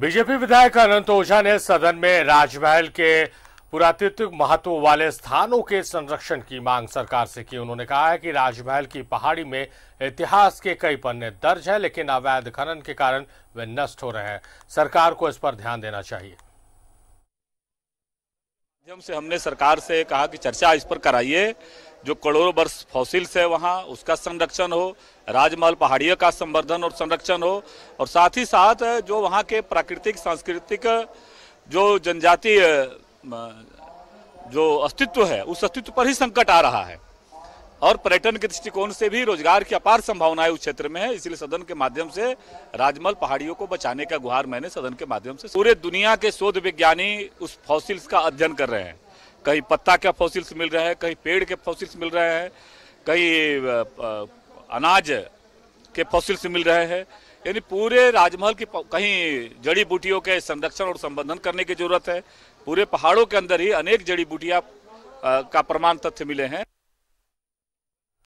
BJP विधायक अनंत ओझा ने सदन में राजमहल के पुरातत्व महत्व वाले स्थानों के संरक्षण की मांग सरकार से की उन्होंने कहा है कि राजमहल की पहाड़ी में इतिहास के कई पन्ने दर्ज हैं लेकिन अवैध खनन के कारण वे नष्ट हो रहे हैं सरकार को इस पर ध्यान देना चाहिए माध्यम से हमने सरकार से कहा कि चर्चा इस पर कराइए जो करोड़ों वर्ष फॉसिल्स है वहाँ उसका संरक्षण हो राजमहल पहाड़ियों का संवर्धन और संरक्षण हो और साथ ही साथ जो वहाँ के प्राकृतिक सांस्कृतिक जो जनजातीय जो अस्तित्व है उस अस्तित्व पर ही संकट आ रहा है और पर्यटन के दृष्टिकोण से भी रोजगार की अपार संभावनाएं उस क्षेत्र में है इसलिए सदन के माध्यम से राजमहल पहाड़ियों को बचाने का गुहार मैंने सदन के माध्यम से पूरे दुनिया के शोध विज्ञानी उस फॉसिल्स का अध्ययन कर रहे हैं कहीं पत्ता के फॉसिल्स मिल रहे हैं कहीं पेड़ के फॉसिल्स मिल रहे हैं कहीं अनाज के फॉसिल्स मिल रहे हैं यानी पूरे राजमहल की कहीं जड़ी बूटियों के संरक्षण और संबंधन करने की जरूरत है पूरे पहाड़ों के अंदर ही अनेक जड़ी बूटियाँ का प्रमाण तथ्य मिले हैं